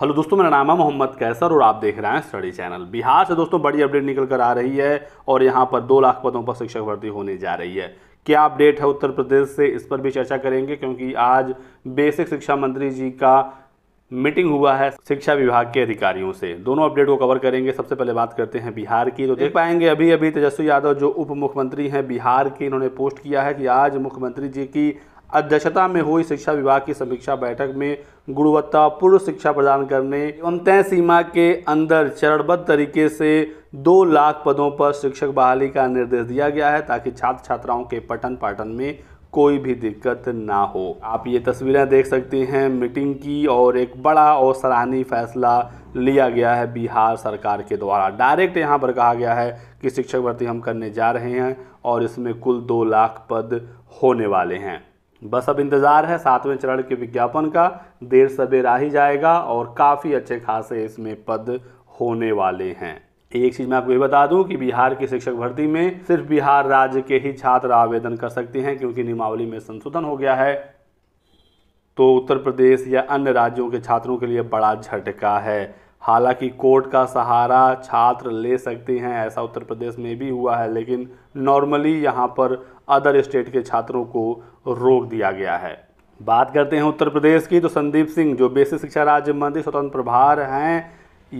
hello दोस्तों मेरा नाम है मोहम्मद कैसर और आप देख रहे हैं स्टडी चैनल बिहार से दोस्तों बड़ी अपडेट निकल कर आ रही है और यहाँ पर दो लाख पदों पर शिक्षक भर्ती होने जा रही है क्या अपडेट है उत्तर प्रदेश से इस पर भी चर्चा करेंगे क्योंकि आज बेसिक शिक्षा मंत्री जी का मीटिंग हुआ है शिक्षा विभाग के अधिकारियों से दोनों अपडेट को कवर करेंगे सबसे पहले बात करते हैं बिहार की तो देख पाएंगे अभी अभी तेजस्वी यादव जो उप मुख्यमंत्री हैं बिहार के इन्होंने पोस्ट किया है कि आज मुख्यमंत्री जी की अध्यक्षता में हुई शिक्षा विभाग की समीक्षा बैठक में गुणवत्तापूर्ण शिक्षा प्रदान करने एवं तय सीमा के अंदर चरणबद्ध तरीके से दो लाख पदों पर शिक्षक बहाली का निर्देश दिया गया है ताकि छात्र छात्राओं के पठन पाठन में कोई भी दिक्कत ना हो आप ये तस्वीरें देख सकते हैं मीटिंग की और एक बड़ा और सराहनीय फैसला लिया गया है बिहार सरकार के द्वारा डायरेक्ट यहाँ पर कहा गया है कि शिक्षक भर्ती हम करने जा रहे हैं और इसमें कुल दो लाख पद होने वाले हैं बस अब इंतज़ार है सातवें चरण के विज्ञापन का देर सवेरा ही जाएगा और काफ़ी अच्छे खासे इसमें पद होने वाले हैं एक चीज़ मैं आपको ये बता दूं कि बिहार की शिक्षक भर्ती में सिर्फ बिहार राज्य के ही छात्र आवेदन कर सकते हैं क्योंकि नियमावली में संशोधन हो गया है तो उत्तर प्रदेश या अन्य राज्यों के छात्रों के लिए बड़ा झटका है हालांकि कोर्ट का सहारा छात्र ले सकते हैं ऐसा उत्तर प्रदेश में भी हुआ है लेकिन नॉर्मली यहाँ पर अदर स्टेट के छात्रों को रोक दिया गया है बात करते हैं उत्तर प्रदेश की तो संदीप सिंह जो बेसिक शिक्षा राज्य मंत्री स्वतंत्र प्रभार हैं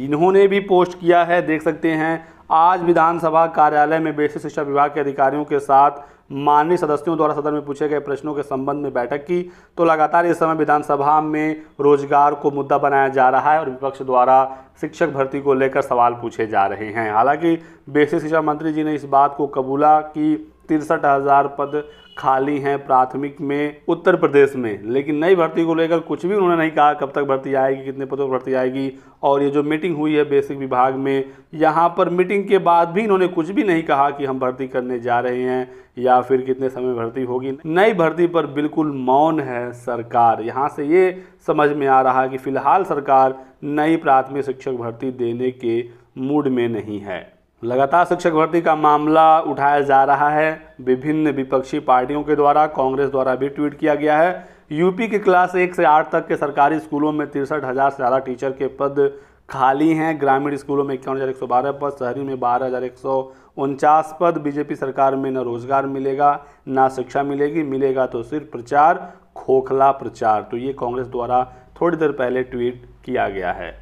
इन्होंने भी पोस्ट किया है देख सकते हैं आज विधानसभा कार्यालय में बेसिक शिक्षा विभाग के अधिकारियों के साथ माननीय सदस्यों द्वारा सदन में पूछे गए प्रश्नों के संबंध में बैठक की तो लगातार इस समय विधानसभा में रोजगार को मुद्दा बनाया जा रहा है और विपक्ष द्वारा शिक्षक भर्ती को लेकर सवाल पूछे जा रहे हैं हालांकि बेसिक शिक्षा मंत्री जी ने इस बात को कबूला कि तिरसठ हज़ार पद खाली हैं प्राथमिक में उत्तर प्रदेश में लेकिन नई भर्ती को लेकर कुछ भी उन्होंने नहीं कहा कब तक भर्ती आएगी कितने पदों पर भर्ती आएगी और ये जो मीटिंग हुई है बेसिक विभाग में यहाँ पर मीटिंग के बाद भी इन्होंने कुछ भी नहीं कहा कि हम भर्ती करने जा रहे हैं या फिर कितने समय भर्ती होगी नई भर्ती पर बिल्कुल मौन है सरकार यहाँ से ये समझ में आ रहा है कि फिलहाल सरकार नई प्राथमिक शिक्षक भर्ती देने के मूड में नहीं है लगातार शिक्षक भर्ती का मामला उठाया जा रहा है विभिन्न विपक्षी पार्टियों के द्वारा कांग्रेस द्वारा भी ट्वीट किया गया है यूपी के क्लास एक से आठ तक के सरकारी स्कूलों में तिरसठ हज़ार से ज़्यादा टीचर के पद खाली हैं ग्रामीण स्कूलों में इक्यावन हज़ार एक सौ बारह पद शहरी में बारह हज़ार एक सौ उनचास पद बीजेपी सरकार में न रोजगार मिलेगा न शिक्षा मिलेगी मिलेगा तो सिर्फ प्रचार खोखला प्रचार तो ये कांग्रेस द्वारा थोड़ी देर पहले ट्वीट किया गया है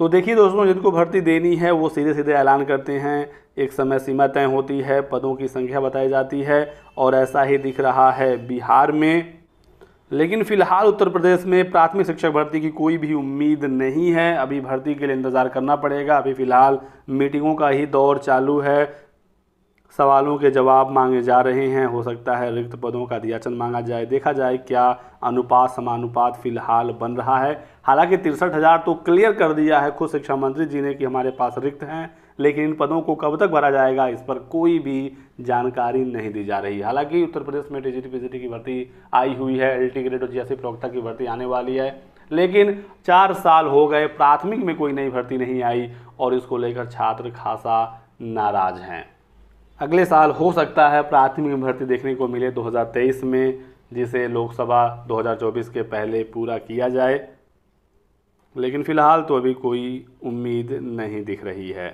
तो देखिए दोस्तों जिनको भर्ती देनी है वो सीधे सीधे ऐलान करते हैं एक समय सीमा तय होती है पदों की संख्या बताई जाती है और ऐसा ही दिख रहा है बिहार में लेकिन फिलहाल उत्तर प्रदेश में प्राथमिक शिक्षक भर्ती की कोई भी उम्मीद नहीं है अभी भर्ती के लिए इंतज़ार करना पड़ेगा अभी फ़िलहाल मीटिंगों का ही दौर चालू है सवालों के जवाब मांगे जा रहे हैं हो सकता है रिक्त पदों का अध्याचन मांगा जाए देखा जाए क्या अनुपात समानुपात फिलहाल बन रहा है हालांकि तिरसठ हज़ार तो क्लियर कर दिया है खुद शिक्षा मंत्री जी ने कि हमारे पास रिक्त हैं लेकिन इन पदों को कब तक भरा जाएगा इस पर कोई भी जानकारी नहीं दी जा रही हालांकि उत्तर प्रदेश में टी जी की भर्ती आई हुई है एल टी ग्रेड और जियासी प्रवक्ता की भर्ती आने वाली है लेकिन चार साल हो गए प्राथमिक में कोई नई भर्ती नहीं आई और इसको लेकर छात्र खासा नाराज हैं अगले साल हो सकता है प्राथमिक भर्ती देखने को मिले 2023 में जिसे लोकसभा 2024 के पहले पूरा किया जाए लेकिन फ़िलहाल तो अभी कोई उम्मीद नहीं दिख रही है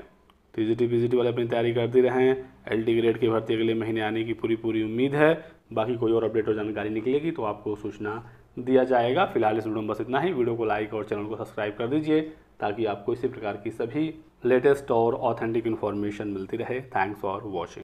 तो जी पी वाले अपनी तैयारी करते रहें एल टी ग्रेड की भर्ती अगले महीने आने की पूरी पूरी उम्मीद है बाकी कोई और अपडेट और जानकारी निकलेगी तो आपको सूचना दिया जाएगा फिलहाल इस वीडियो में बस इतना ही वीडियो को लाइक और चैनल को सब्सक्राइब कर दीजिए ताकि आपको इसी प्रकार की सभी लेटेस्ट और ऑथेंटिक इन्फॉर्मेशन मिलती रहे थैंक्स फॉर वॉचिंग